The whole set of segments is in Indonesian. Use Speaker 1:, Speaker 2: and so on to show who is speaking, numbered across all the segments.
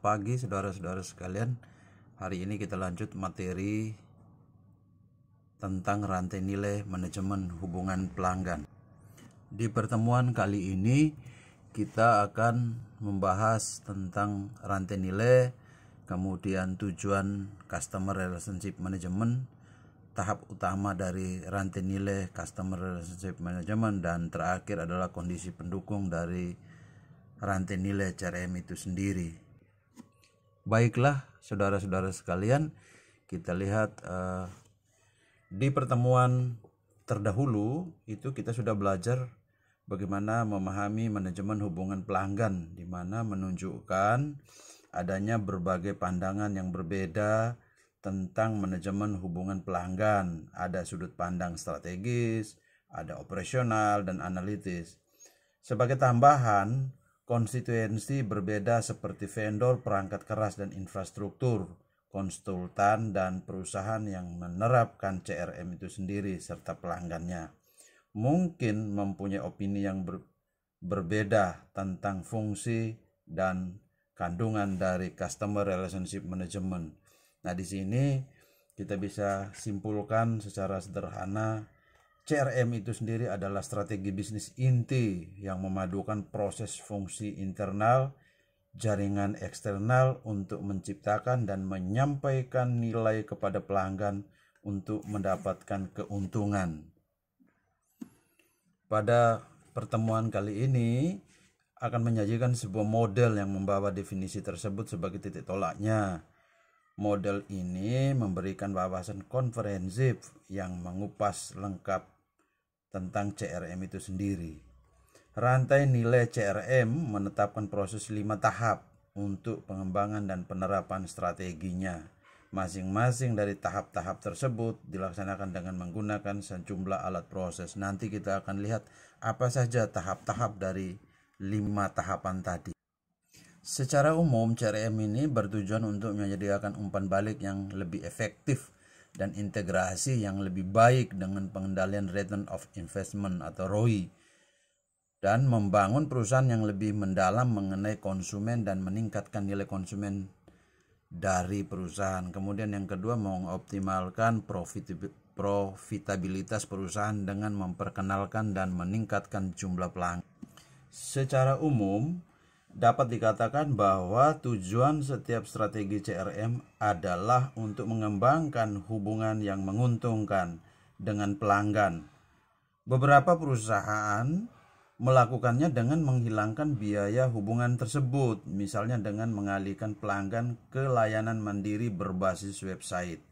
Speaker 1: pagi saudara-saudara sekalian. Hari ini kita lanjut materi tentang rantai nilai manajemen hubungan pelanggan. Di pertemuan kali ini kita akan membahas tentang rantai nilai, kemudian tujuan customer relationship management, tahap utama dari rantai nilai customer relationship management dan terakhir adalah kondisi pendukung dari rantai nilai CRM itu sendiri. Baiklah, saudara-saudara sekalian, kita lihat uh, di pertemuan terdahulu itu kita sudah belajar bagaimana memahami manajemen hubungan pelanggan di mana menunjukkan adanya berbagai pandangan yang berbeda tentang manajemen hubungan pelanggan. Ada sudut pandang strategis, ada operasional dan analitis. Sebagai tambahan, konstituensi berbeda seperti vendor, perangkat keras dan infrastruktur, konsultan dan perusahaan yang menerapkan CRM itu sendiri serta pelanggannya. Mungkin mempunyai opini yang ber, berbeda tentang fungsi dan kandungan dari customer relationship management. Nah, di sini kita bisa simpulkan secara sederhana CRM itu sendiri adalah strategi bisnis inti yang memadukan proses fungsi internal, jaringan eksternal untuk menciptakan dan menyampaikan nilai kepada pelanggan untuk mendapatkan keuntungan. Pada pertemuan kali ini akan menyajikan sebuah model yang membawa definisi tersebut sebagai titik tolaknya. Model ini memberikan wawasan konferensif yang mengupas lengkap tentang CRM itu sendiri. Rantai nilai CRM menetapkan proses lima tahap untuk pengembangan dan penerapan strateginya. Masing-masing dari tahap-tahap tersebut dilaksanakan dengan menggunakan sejumlah alat proses. Nanti kita akan lihat apa saja tahap-tahap dari lima tahapan tadi. Secara umum, CRM ini bertujuan untuk menyediakan umpan balik yang lebih efektif dan integrasi yang lebih baik dengan pengendalian return of investment atau ROI dan membangun perusahaan yang lebih mendalam mengenai konsumen dan meningkatkan nilai konsumen dari perusahaan. Kemudian yang kedua mengoptimalkan profitabilitas perusahaan dengan memperkenalkan dan meningkatkan jumlah pelanggan. Secara umum, dapat dikatakan bahwa tujuan setiap strategi CRM adalah untuk mengembangkan hubungan yang menguntungkan dengan pelanggan. Beberapa perusahaan melakukannya dengan menghilangkan biaya hubungan tersebut, misalnya dengan mengalihkan pelanggan ke layanan mandiri berbasis website.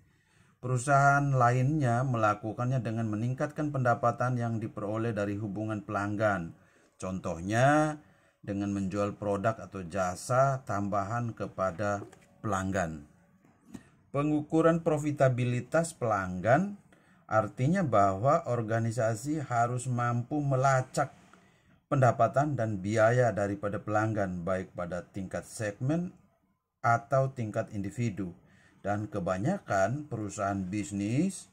Speaker 1: Perusahaan lainnya melakukannya dengan meningkatkan pendapatan yang diperoleh dari hubungan pelanggan. Contohnya, dengan menjual produk atau jasa tambahan kepada pelanggan. Pengukuran profitabilitas pelanggan artinya bahwa organisasi harus mampu melacak pendapatan dan biaya daripada pelanggan baik pada tingkat segmen atau tingkat individu. Dan kebanyakan perusahaan bisnis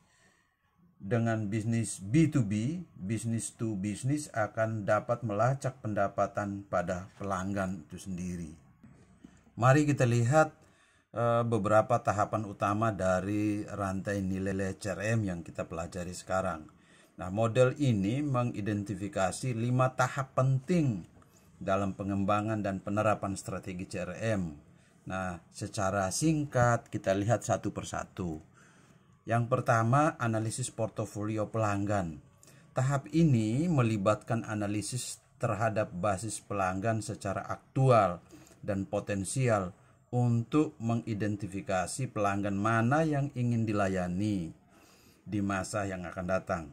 Speaker 1: dengan bisnis B2B, bisnis to bisnis akan dapat melacak pendapatan pada pelanggan itu sendiri. Mari kita lihat eh, beberapa tahapan utama dari rantai nilai CRM yang kita pelajari sekarang. Nah, model ini mengidentifikasi lima tahap penting dalam pengembangan dan penerapan strategi CRM. Nah, secara singkat kita lihat satu persatu. Yang pertama, analisis portofolio pelanggan. Tahap ini melibatkan analisis terhadap basis pelanggan secara aktual dan potensial untuk mengidentifikasi pelanggan mana yang ingin dilayani di masa yang akan datang.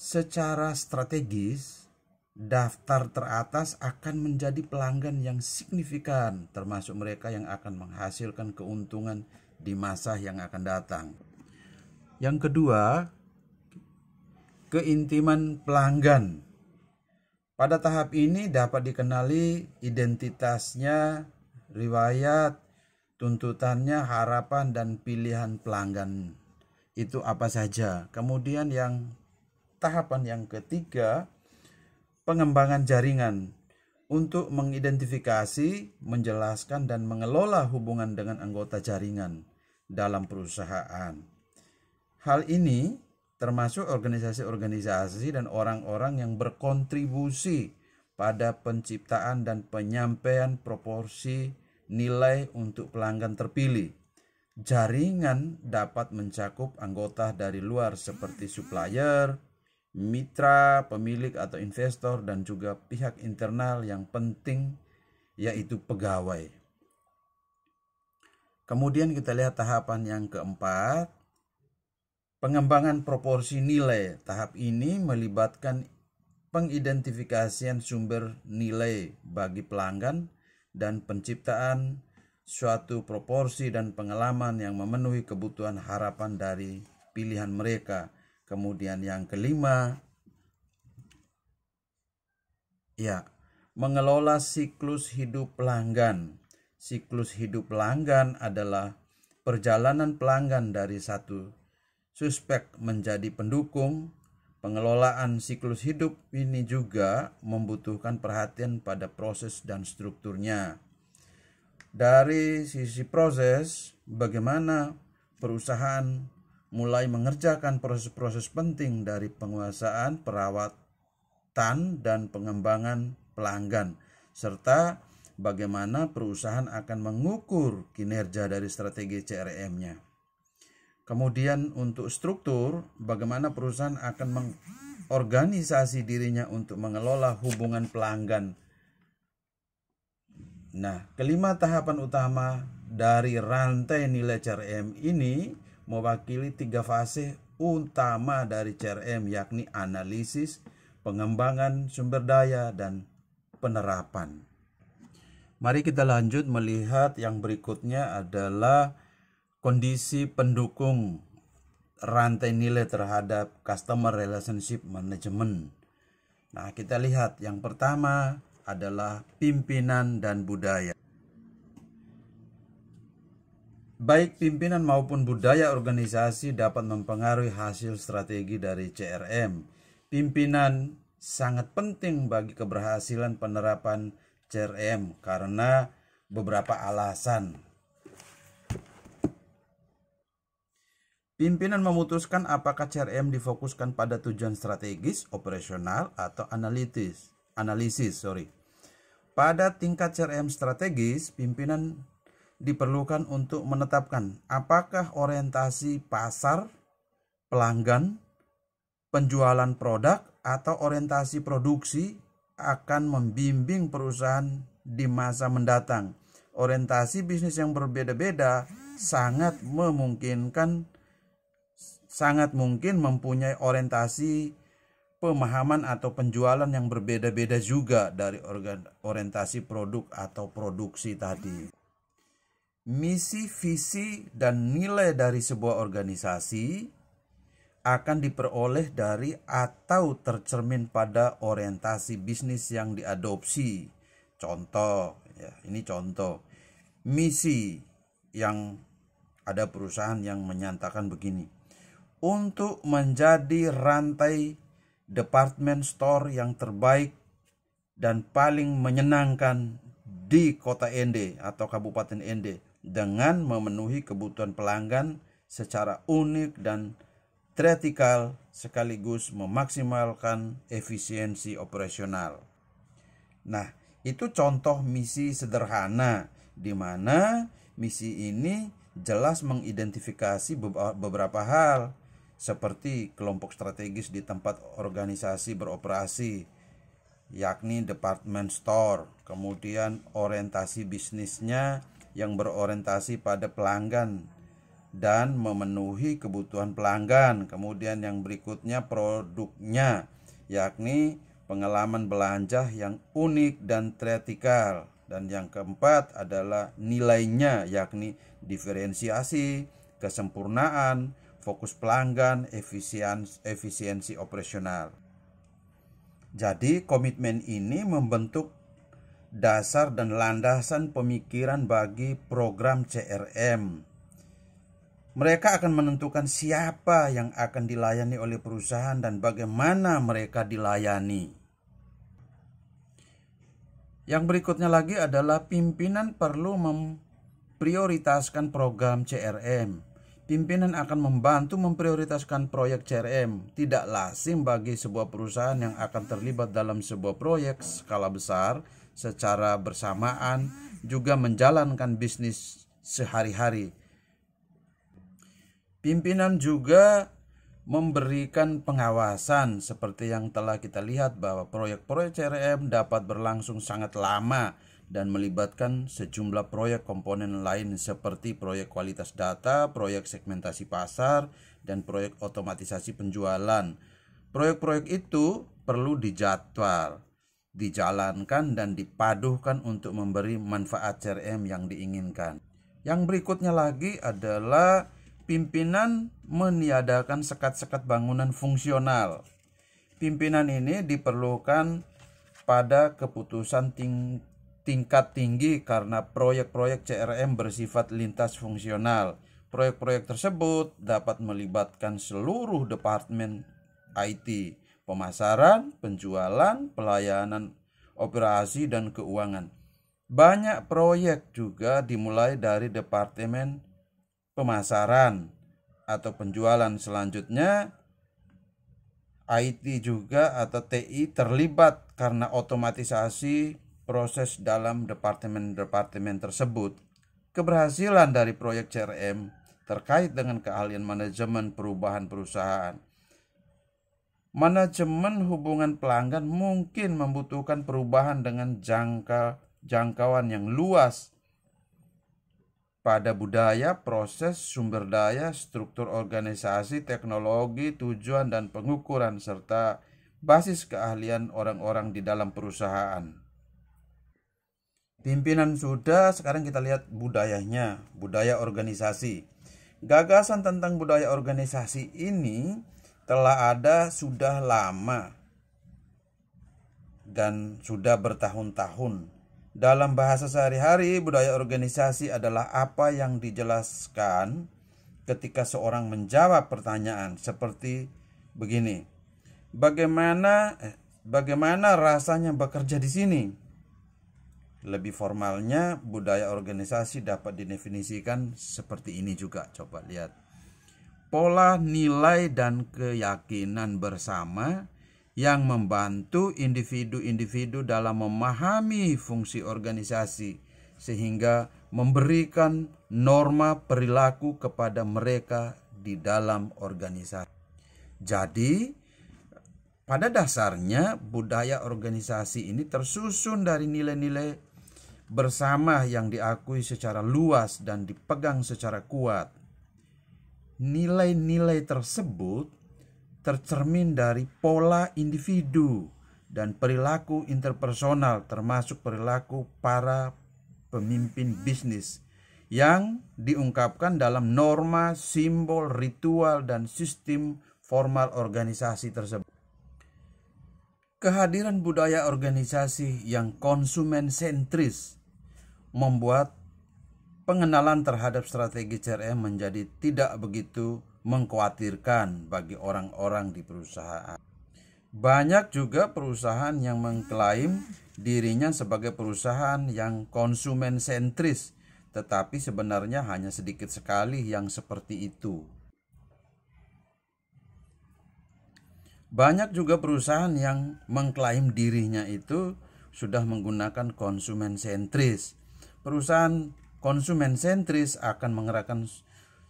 Speaker 1: Secara strategis, daftar teratas akan menjadi pelanggan yang signifikan, termasuk mereka yang akan menghasilkan keuntungan di masa yang akan datang. Yang kedua, keintiman pelanggan. Pada tahap ini dapat dikenali identitasnya, riwayat, tuntutannya, harapan, dan pilihan pelanggan itu apa saja. Kemudian yang tahapan yang ketiga, pengembangan jaringan untuk mengidentifikasi, menjelaskan, dan mengelola hubungan dengan anggota jaringan dalam perusahaan. Hal ini termasuk organisasi-organisasi dan orang-orang yang berkontribusi pada penciptaan dan penyampaian proporsi nilai untuk pelanggan terpilih. Jaringan dapat mencakup anggota dari luar seperti supplier, mitra, pemilik atau investor dan juga pihak internal yang penting yaitu pegawai. Kemudian kita lihat tahapan yang keempat. Pengembangan proporsi nilai. Tahap ini melibatkan pengidentifikasian sumber nilai bagi pelanggan dan penciptaan suatu proporsi dan pengalaman yang memenuhi kebutuhan harapan dari pilihan mereka. Kemudian yang kelima, ya, mengelola siklus hidup pelanggan. Siklus hidup pelanggan adalah perjalanan pelanggan dari satu suspek menjadi pendukung. Pengelolaan siklus hidup ini juga membutuhkan perhatian pada proses dan strukturnya. Dari sisi proses, bagaimana perusahaan mulai mengerjakan proses-proses penting dari penguasaan, perawatan, dan pengembangan pelanggan, serta bagaimana perusahaan akan mengukur kinerja dari strategi CRM-nya. Kemudian untuk struktur, bagaimana perusahaan akan mengorganisasi dirinya untuk mengelola hubungan pelanggan. Nah, kelima tahapan utama dari rantai nilai CRM ini mewakili tiga fase utama dari CRM yakni analisis, pengembangan sumber daya, dan penerapan. Mari kita lanjut melihat yang berikutnya adalah kondisi pendukung rantai nilai terhadap customer relationship management. Nah, kita lihat yang pertama adalah pimpinan dan budaya. Baik pimpinan maupun budaya organisasi dapat mempengaruhi hasil strategi dari CRM. Pimpinan sangat penting bagi keberhasilan penerapan CRM karena beberapa alasan. Pimpinan memutuskan apakah CRM difokuskan pada tujuan strategis, operasional, atau analitis. Analisis, sorry. Pada tingkat CRM strategis, pimpinan diperlukan untuk menetapkan apakah orientasi pasar, pelanggan, penjualan produk, atau orientasi produksi, akan membimbing perusahaan di masa mendatang. Orientasi bisnis yang berbeda-beda sangat memungkinkan sangat mungkin mempunyai orientasi pemahaman atau penjualan yang berbeda-beda juga dari orientasi produk atau produksi tadi. Misi, visi, dan nilai dari sebuah organisasi akan diperoleh dari atau tercermin pada orientasi bisnis yang diadopsi. Contoh, ya, ini contoh. Misi yang ada perusahaan yang menyatakan begini. Untuk menjadi rantai department store yang terbaik dan paling menyenangkan di kota Ende atau Kabupaten Ende dengan memenuhi kebutuhan pelanggan secara unik dan kritikal sekaligus memaksimalkan efisiensi operasional. Nah, itu contoh misi sederhana di mana misi ini jelas mengidentifikasi beberapa hal seperti kelompok strategis di tempat organisasi beroperasi yakni department store, kemudian orientasi bisnisnya yang berorientasi pada pelanggan dan memenuhi kebutuhan pelanggan. Kemudian yang berikutnya produknya, yakni pengalaman belanja yang unik dan kreatikal. Dan yang keempat adalah nilainya, yakni diferensiasi, kesempurnaan, fokus pelanggan, efisiensi, efisiensi operasional. Jadi komitmen ini membentuk dasar dan landasan pemikiran bagi program CRM mereka akan menentukan siapa yang akan dilayani oleh perusahaan dan bagaimana mereka dilayani. Yang berikutnya lagi adalah pimpinan perlu memprioritaskan program CRM. Pimpinan akan membantu memprioritaskan proyek CRM. Tidak lazim bagi sebuah perusahaan yang akan terlibat dalam sebuah proyek skala besar secara bersamaan juga menjalankan bisnis sehari-hari. Pimpinan juga memberikan pengawasan seperti yang telah kita lihat bahwa proyek-proyek CRM dapat berlangsung sangat lama dan melibatkan sejumlah proyek komponen lain seperti proyek kualitas data, proyek segmentasi pasar, dan proyek otomatisasi penjualan. Proyek-proyek itu perlu dijadwal, dijalankan dan dipaduhkan untuk memberi manfaat CRM yang diinginkan. Yang berikutnya lagi adalah Pimpinan meniadakan sekat-sekat bangunan fungsional. Pimpinan ini diperlukan pada keputusan ting tingkat tinggi karena proyek-proyek CRM bersifat lintas fungsional. Proyek-proyek tersebut dapat melibatkan seluruh departemen IT, pemasaran, penjualan, pelayanan, operasi, dan keuangan. Banyak proyek juga dimulai dari Departemen pemasaran atau penjualan selanjutnya IT juga atau TI terlibat karena otomatisasi proses dalam departemen-departemen tersebut. Keberhasilan dari proyek CRM terkait dengan keahlian manajemen perubahan perusahaan. Manajemen hubungan pelanggan mungkin membutuhkan perubahan dengan jangka jangkauan yang luas pada budaya, proses, sumber daya, struktur organisasi, teknologi, tujuan, dan pengukuran, serta basis keahlian orang-orang di dalam perusahaan. Pimpinan sudah, sekarang kita lihat budayanya, budaya organisasi. Gagasan tentang budaya organisasi ini telah ada sudah lama dan sudah bertahun-tahun dalam bahasa sehari-hari, budaya organisasi adalah apa yang dijelaskan ketika seorang menjawab pertanyaan seperti begini. Bagaimana eh, bagaimana rasanya bekerja di sini? Lebih formalnya, budaya organisasi dapat didefinisikan seperti ini juga. Coba lihat. Pola nilai dan keyakinan bersama yang membantu individu-individu dalam memahami fungsi organisasi sehingga memberikan norma perilaku kepada mereka di dalam organisasi. Jadi, pada dasarnya budaya organisasi ini tersusun dari nilai-nilai bersama yang diakui secara luas dan dipegang secara kuat. Nilai-nilai tersebut tercermin dari pola individu dan perilaku interpersonal termasuk perilaku para pemimpin bisnis yang diungkapkan dalam norma, simbol, ritual, dan sistem formal organisasi tersebut. Kehadiran budaya organisasi yang konsumen sentris membuat pengenalan terhadap strategi CRM menjadi tidak begitu mengkhawatirkan bagi orang-orang di perusahaan. Banyak juga perusahaan yang mengklaim dirinya sebagai perusahaan yang konsumen sentris, tetapi sebenarnya hanya sedikit sekali yang seperti itu. Banyak juga perusahaan yang mengklaim dirinya itu sudah menggunakan konsumen sentris. Perusahaan konsumen sentris akan mengerahkan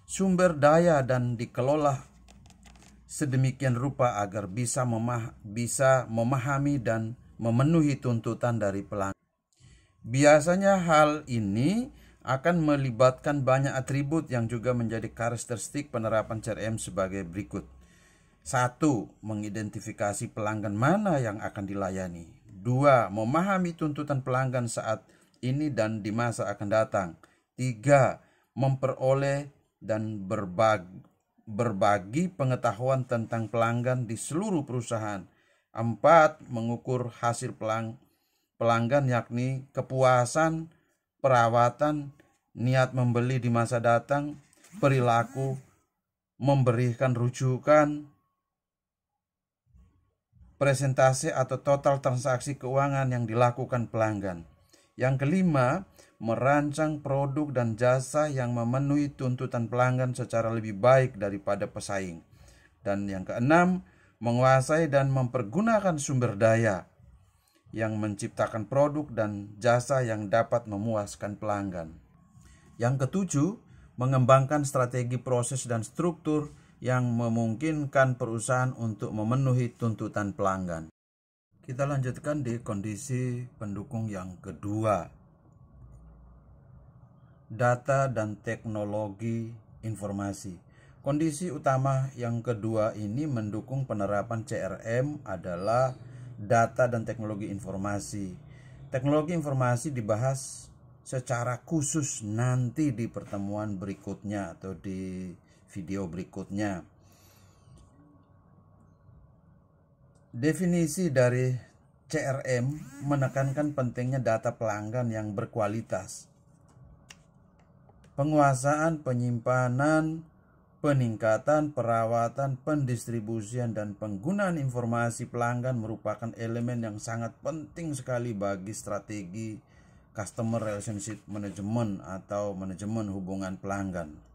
Speaker 1: sumber daya dan dikelola sedemikian rupa agar bisa memah bisa memahami dan memenuhi tuntutan dari pelanggan. Biasanya hal ini akan melibatkan banyak atribut yang juga menjadi karakteristik penerapan CRM sebagai berikut. satu, Mengidentifikasi pelanggan mana yang akan dilayani. dua, Memahami tuntutan pelanggan saat ini dan di masa akan datang. Tiga, memperoleh dan berbagi, berbagi pengetahuan tentang pelanggan di seluruh perusahaan. Empat, mengukur hasil pelang, pelanggan yakni kepuasan, perawatan, niat membeli di masa datang, perilaku, memberikan rujukan, presentasi atau total transaksi keuangan yang dilakukan pelanggan. Yang kelima, merancang produk dan jasa yang memenuhi tuntutan pelanggan secara lebih baik daripada pesaing. Dan yang keenam, menguasai dan mempergunakan sumber daya yang menciptakan produk dan jasa yang dapat memuaskan pelanggan. Yang ketujuh, mengembangkan strategi proses dan struktur yang memungkinkan perusahaan untuk memenuhi tuntutan pelanggan. Kita lanjutkan di kondisi pendukung yang kedua. Data dan teknologi informasi. Kondisi utama yang kedua ini mendukung penerapan CRM adalah data dan teknologi informasi. Teknologi informasi dibahas secara khusus nanti di pertemuan berikutnya atau di video berikutnya. Definisi dari CRM menekankan pentingnya data pelanggan yang berkualitas. Penguasaan, penyimpanan, peningkatan, perawatan, pendistribusian, dan penggunaan informasi pelanggan merupakan elemen yang sangat penting sekali bagi strategi customer relationship management atau manajemen hubungan pelanggan.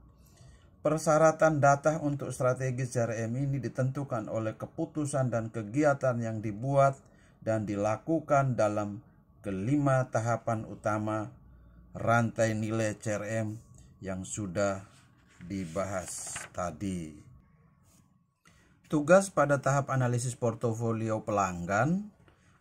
Speaker 1: Persyaratan data untuk strategi CRM ini ditentukan oleh keputusan dan kegiatan yang dibuat dan dilakukan dalam kelima tahapan utama rantai nilai CRM yang sudah dibahas tadi. Tugas pada tahap analisis portofolio pelanggan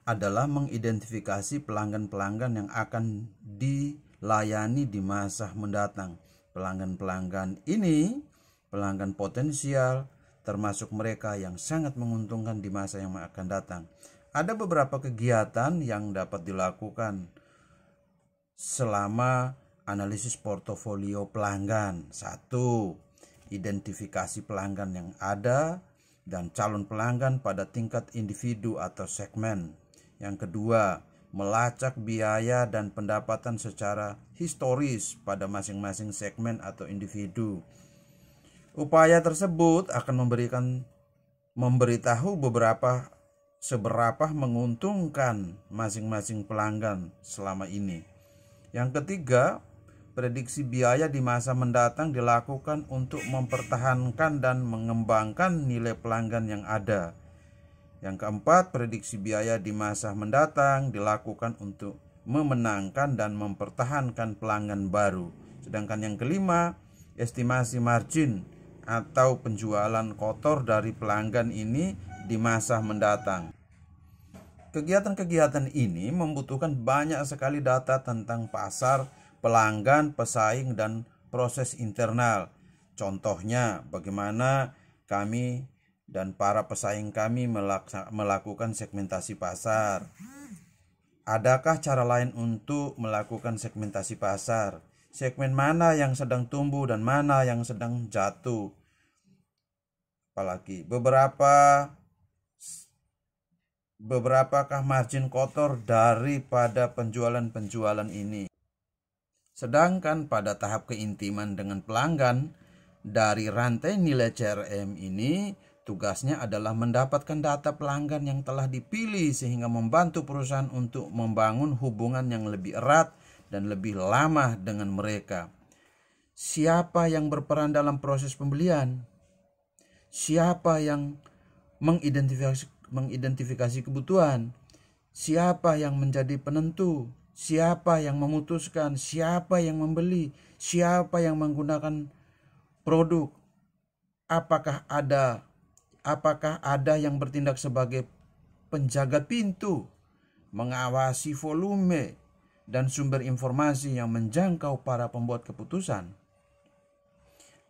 Speaker 1: adalah mengidentifikasi pelanggan-pelanggan yang akan dilayani di masa mendatang Pelanggan-pelanggan ini, pelanggan potensial, termasuk mereka yang sangat menguntungkan di masa yang akan datang. Ada beberapa kegiatan yang dapat dilakukan selama analisis portofolio pelanggan. Satu, identifikasi pelanggan yang ada dan calon pelanggan pada tingkat individu atau segmen. Yang kedua, melacak biaya dan pendapatan secara historis pada masing-masing segmen atau individu. Upaya tersebut akan memberikan memberitahu beberapa seberapa menguntungkan masing-masing pelanggan selama ini. Yang ketiga, prediksi biaya di masa mendatang dilakukan untuk mempertahankan dan mengembangkan nilai pelanggan yang ada yang keempat, prediksi biaya di masa mendatang dilakukan untuk memenangkan dan mempertahankan pelanggan baru. Sedangkan yang kelima, estimasi margin atau penjualan kotor dari pelanggan ini di masa mendatang. Kegiatan-kegiatan ini membutuhkan banyak sekali data tentang pasar, pelanggan, pesaing, dan proses internal. Contohnya, bagaimana kami dan para pesaing kami melakukan segmentasi pasar. Adakah cara lain untuk melakukan segmentasi pasar? Segmen mana yang sedang tumbuh dan mana yang sedang jatuh? Apalagi beberapa beberapakah margin kotor daripada penjualan-penjualan ini. Sedangkan pada tahap keintiman dengan pelanggan dari rantai nilai CRM ini Tugasnya adalah mendapatkan data pelanggan yang telah dipilih sehingga membantu perusahaan untuk membangun hubungan yang lebih erat dan lebih lama dengan mereka. Siapa yang berperan dalam proses pembelian? Siapa yang mengidentifikasi, mengidentifikasi kebutuhan? Siapa yang menjadi penentu? Siapa yang memutuskan? Siapa yang membeli? Siapa yang menggunakan produk? Apakah ada apakah ada yang bertindak sebagai penjaga pintu, mengawasi volume, dan sumber informasi yang menjangkau para pembuat keputusan.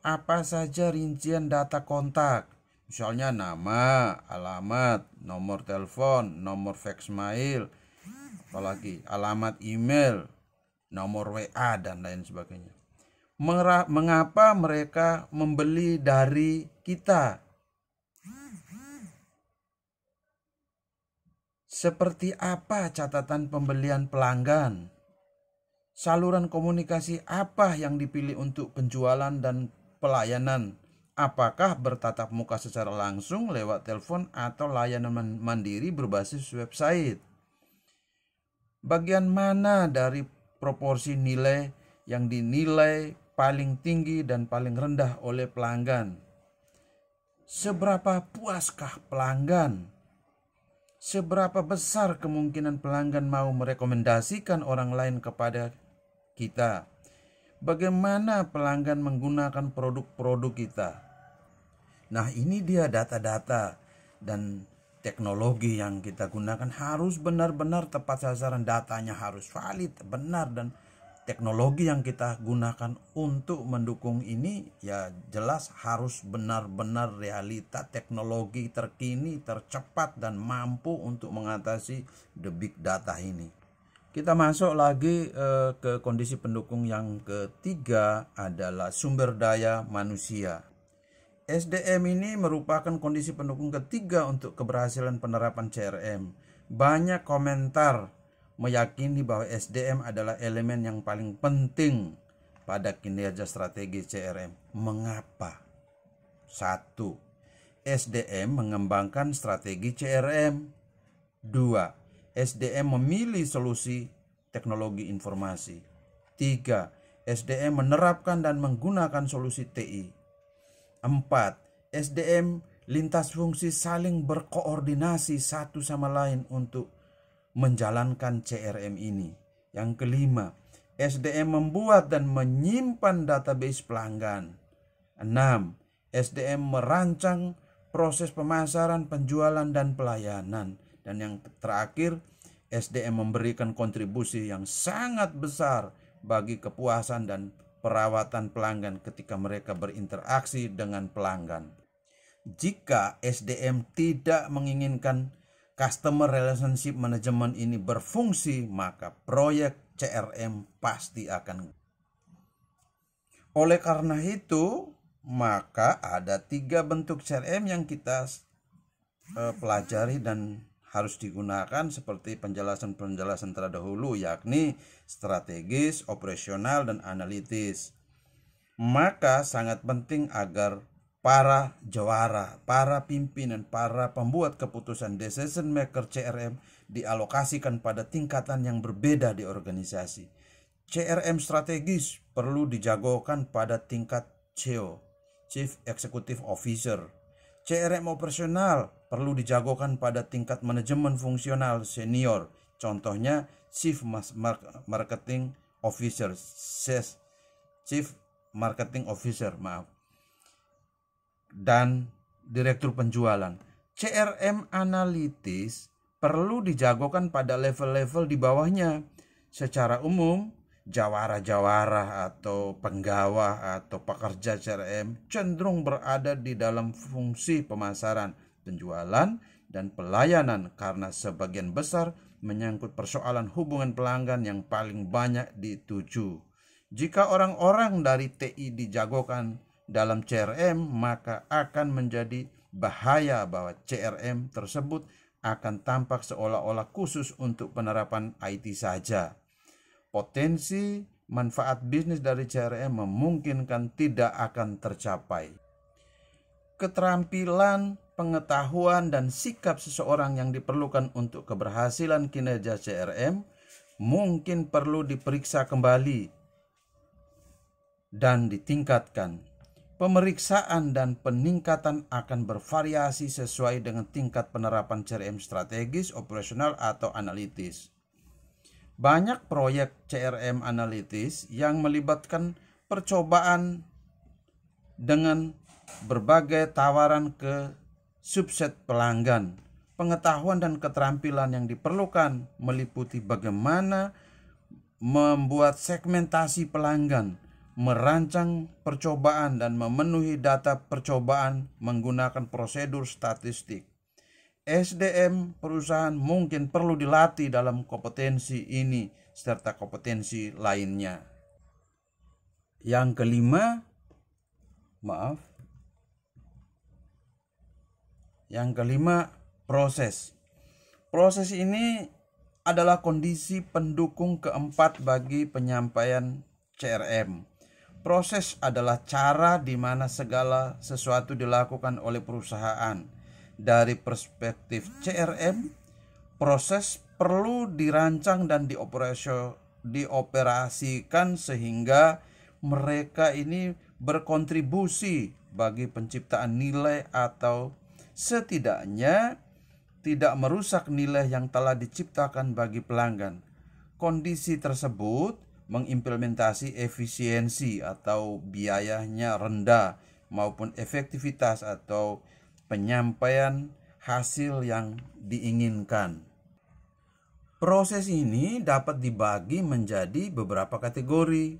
Speaker 1: Apa saja rincian data kontak, misalnya nama, alamat, nomor telepon, nomor fax mail, apalagi alamat email, nomor WA, dan lain sebagainya. Mengapa mereka membeli dari kita Seperti apa catatan pembelian pelanggan? Saluran komunikasi apa yang dipilih untuk penjualan dan pelayanan? Apakah bertatap muka secara langsung lewat telepon atau layanan mandiri berbasis website? Bagian mana dari proporsi nilai yang dinilai paling tinggi dan paling rendah oleh pelanggan? Seberapa puaskah pelanggan seberapa besar kemungkinan pelanggan mau merekomendasikan orang lain kepada kita. Bagaimana pelanggan menggunakan produk-produk kita? Nah, ini dia data-data dan teknologi yang kita gunakan harus benar-benar tepat sasaran datanya harus valid, benar dan teknologi yang kita gunakan untuk mendukung ini ya jelas harus benar-benar realita teknologi terkini, tercepat dan mampu untuk mengatasi the big data ini. Kita masuk lagi eh, ke kondisi pendukung yang ketiga adalah sumber daya manusia. SDM ini merupakan kondisi pendukung ketiga untuk keberhasilan penerapan CRM. Banyak komentar meyakini bahwa SDM adalah elemen yang paling penting pada kinerja strategi CRM. Mengapa? Satu, SDM mengembangkan strategi CRM. Dua, SDM memilih solusi teknologi informasi. Tiga, SDM menerapkan dan menggunakan solusi TI. Empat, SDM lintas fungsi saling berkoordinasi satu sama lain untuk menjalankan CRM ini. Yang kelima, SDM membuat dan menyimpan database pelanggan. Enam, SDM merancang proses pemasaran, penjualan, dan pelayanan. Dan yang terakhir, SDM memberikan kontribusi yang sangat besar bagi kepuasan dan perawatan pelanggan ketika mereka berinteraksi dengan pelanggan. Jika SDM tidak menginginkan customer relationship management ini berfungsi, maka proyek CRM pasti akan. Oleh karena itu, maka ada tiga bentuk CRM yang kita eh, pelajari dan harus digunakan seperti penjelasan-penjelasan terdahulu yakni strategis, operasional, dan analitis. Maka sangat penting agar para jawara, para pimpinan, para pembuat keputusan decision maker CRM dialokasikan pada tingkatan yang berbeda di organisasi. CRM strategis perlu dijagokan pada tingkat CEO, Chief Executive Officer. CRM operasional perlu dijagokan pada tingkat manajemen fungsional senior, contohnya Chief Marketing Officer, Chief Marketing Officer, maaf dan direktur penjualan. CRM analitis perlu dijagokan pada level-level di bawahnya. Secara umum, jawara-jawara atau penggawa atau pekerja CRM cenderung berada di dalam fungsi pemasaran, penjualan, dan pelayanan karena sebagian besar menyangkut persoalan hubungan pelanggan yang paling banyak dituju. Jika orang-orang dari TI dijagokan dalam CRM, maka akan menjadi bahaya bahwa CRM tersebut akan tampak seolah-olah khusus untuk penerapan IT saja. Potensi manfaat bisnis dari CRM memungkinkan tidak akan tercapai. Keterampilan, pengetahuan, dan sikap seseorang yang diperlukan untuk keberhasilan kinerja CRM mungkin perlu diperiksa kembali dan ditingkatkan Pemeriksaan dan peningkatan akan bervariasi sesuai dengan tingkat penerapan CRM strategis, operasional, atau analitis. Banyak proyek CRM analitis yang melibatkan percobaan dengan berbagai tawaran ke subset pelanggan. Pengetahuan dan keterampilan yang diperlukan meliputi bagaimana membuat segmentasi pelanggan, merancang percobaan dan memenuhi data percobaan menggunakan prosedur statistik. SDM perusahaan mungkin perlu dilatih dalam kompetensi ini serta kompetensi lainnya. Yang kelima, maaf. Yang kelima, proses. Proses ini adalah kondisi pendukung keempat bagi penyampaian CRM Proses adalah cara di mana segala sesuatu dilakukan oleh perusahaan. Dari perspektif CRM, proses perlu dirancang dan dioperasikan sehingga mereka ini berkontribusi bagi penciptaan nilai atau setidaknya tidak merusak nilai yang telah diciptakan bagi pelanggan. Kondisi tersebut mengimplementasi efisiensi atau biayanya rendah maupun efektivitas atau penyampaian hasil yang diinginkan. Proses ini dapat dibagi menjadi beberapa kategori,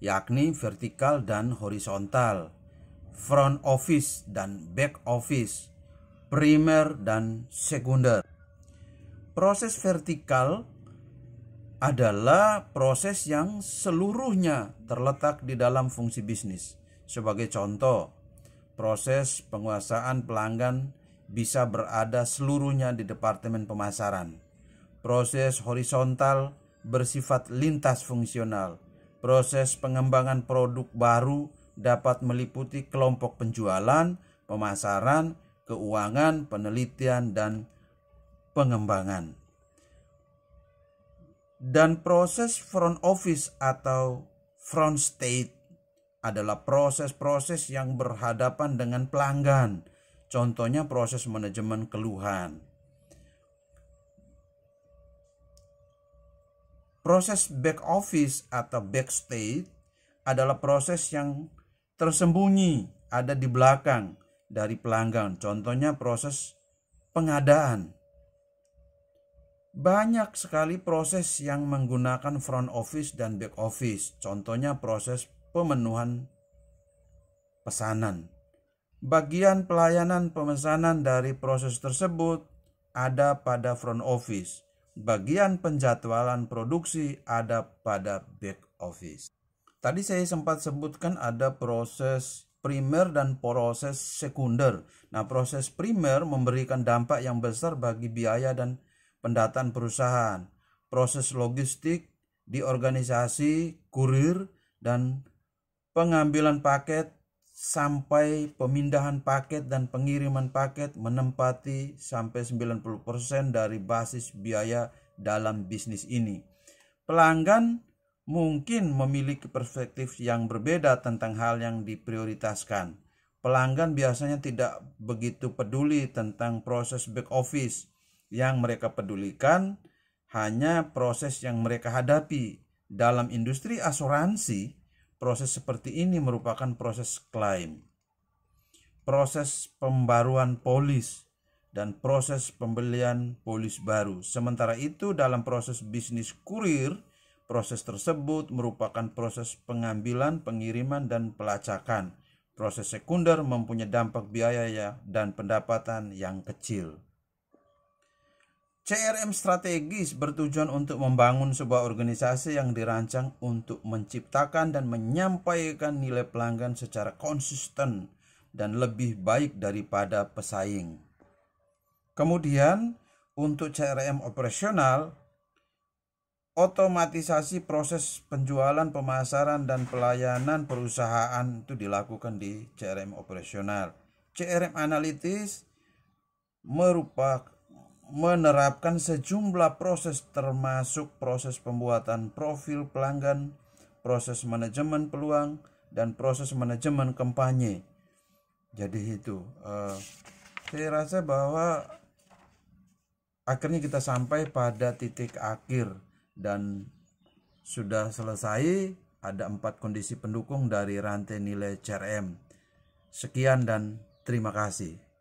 Speaker 1: yakni vertikal dan horizontal, front office dan back office, primer dan sekunder. Proses vertikal adalah proses yang seluruhnya terletak di dalam fungsi bisnis. Sebagai contoh, proses penguasaan pelanggan bisa berada seluruhnya di departemen pemasaran. Proses horizontal bersifat lintas fungsional. Proses pengembangan produk baru dapat meliputi kelompok penjualan, pemasaran, keuangan, penelitian, dan pengembangan. Dan proses front office atau front state adalah proses-proses yang berhadapan dengan pelanggan. Contohnya proses manajemen keluhan. Proses back office atau back state adalah proses yang tersembunyi ada di belakang dari pelanggan. Contohnya proses pengadaan banyak sekali proses yang menggunakan front office dan back office. Contohnya proses pemenuhan pesanan. Bagian pelayanan pemesanan dari proses tersebut ada pada front office. Bagian penjadwalan produksi ada pada back office. Tadi saya sempat sebutkan ada proses primer dan proses sekunder. Nah, proses primer memberikan dampak yang besar bagi biaya dan pendataan perusahaan, proses logistik di organisasi, kurir, dan pengambilan paket sampai pemindahan paket dan pengiriman paket menempati sampai 90% dari basis biaya dalam bisnis ini. Pelanggan mungkin memiliki perspektif yang berbeda tentang hal yang diprioritaskan. Pelanggan biasanya tidak begitu peduli tentang proses back office yang mereka pedulikan hanya proses yang mereka hadapi. Dalam industri asuransi, proses seperti ini merupakan proses klaim, proses pembaruan polis, dan proses pembelian polis baru. Sementara itu, dalam proses bisnis kurir, proses tersebut merupakan proses pengambilan, pengiriman, dan pelacakan. Proses sekunder mempunyai dampak biaya dan pendapatan yang kecil. CRM strategis bertujuan untuk membangun sebuah organisasi yang dirancang untuk menciptakan dan menyampaikan nilai pelanggan secara konsisten dan lebih baik daripada pesaing. Kemudian, untuk CRM operasional, otomatisasi proses penjualan, pemasaran, dan pelayanan perusahaan itu dilakukan di CRM operasional. CRM analitis merupakan menerapkan sejumlah proses termasuk proses pembuatan profil pelanggan, proses manajemen peluang, dan proses manajemen kampanye. Jadi itu, uh, saya rasa bahwa akhirnya kita sampai pada titik akhir dan sudah selesai ada empat kondisi pendukung dari rantai nilai CRM. Sekian dan terima kasih.